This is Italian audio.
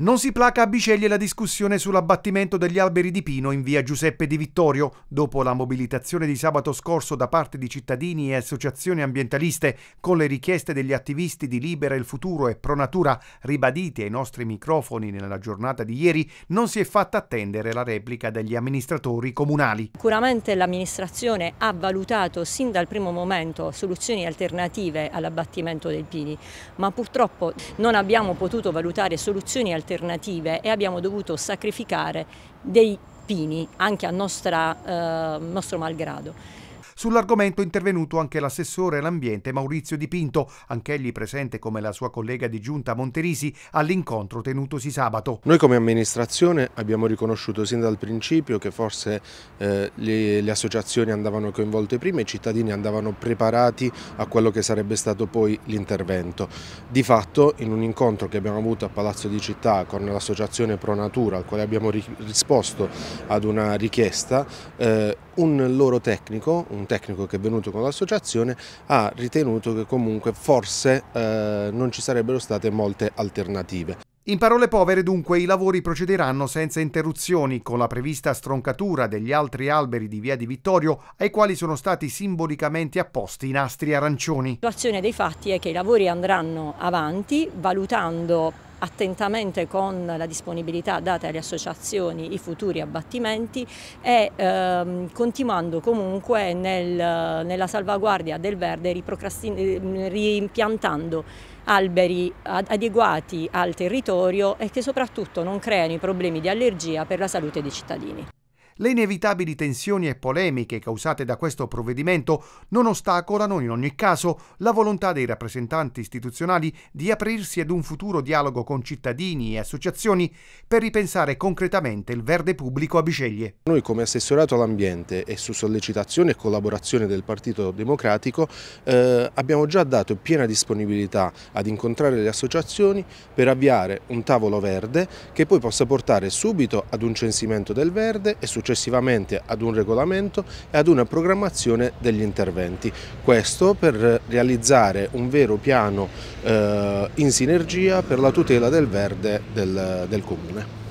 Non si placa a Biceglie la discussione sull'abbattimento degli alberi di pino in via Giuseppe di Vittorio, dopo la mobilitazione di sabato scorso da parte di cittadini e associazioni ambientaliste, con le richieste degli attivisti di Libera il Futuro e Pronatura ribadite ai nostri microfoni nella giornata di ieri, non si è fatta attendere la replica degli amministratori comunali. Sicuramente l'amministrazione ha valutato sin dal primo momento soluzioni alternative all'abbattimento dei pini, ma purtroppo non abbiamo potuto valutare soluzioni alternative alternative e abbiamo dovuto sacrificare dei pini anche a nostra, eh, nostro malgrado. Sull'argomento è intervenuto anche l'assessore all'ambiente Maurizio Di Pinto, anch'egli presente come la sua collega di giunta Monterisi all'incontro tenutosi sabato. Noi come amministrazione abbiamo riconosciuto sin dal principio che forse eh, le, le associazioni andavano coinvolte prima e i cittadini andavano preparati a quello che sarebbe stato poi l'intervento. Di fatto in un incontro che abbiamo avuto a Palazzo di Città con l'associazione Pro Natura, al quale abbiamo risposto ad una richiesta, eh, un loro tecnico, un tecnico che è venuto con l'associazione, ha ritenuto che comunque forse eh, non ci sarebbero state molte alternative. In parole povere dunque i lavori procederanno senza interruzioni, con la prevista stroncatura degli altri alberi di Via di Vittorio, ai quali sono stati simbolicamente apposti i nastri arancioni. La situazione dei fatti è che i lavori andranno avanti, valutando attentamente con la disponibilità data alle associazioni i futuri abbattimenti e ehm, continuando comunque nel, nella salvaguardia del verde ehm, rimpiantando alberi adeguati al territorio e che soprattutto non creano i problemi di allergia per la salute dei cittadini. Le inevitabili tensioni e polemiche causate da questo provvedimento non ostacolano in ogni caso la volontà dei rappresentanti istituzionali di aprirsi ad un futuro dialogo con cittadini e associazioni per ripensare concretamente il verde pubblico a Biceglie. Noi come assessorato all'ambiente e su sollecitazione e collaborazione del Partito Democratico eh, abbiamo già dato piena disponibilità ad incontrare le associazioni per avviare un tavolo verde che poi possa portare subito ad un censimento del verde e successivamente successivamente ad un regolamento e ad una programmazione degli interventi. Questo per realizzare un vero piano eh, in sinergia per la tutela del verde del, del Comune.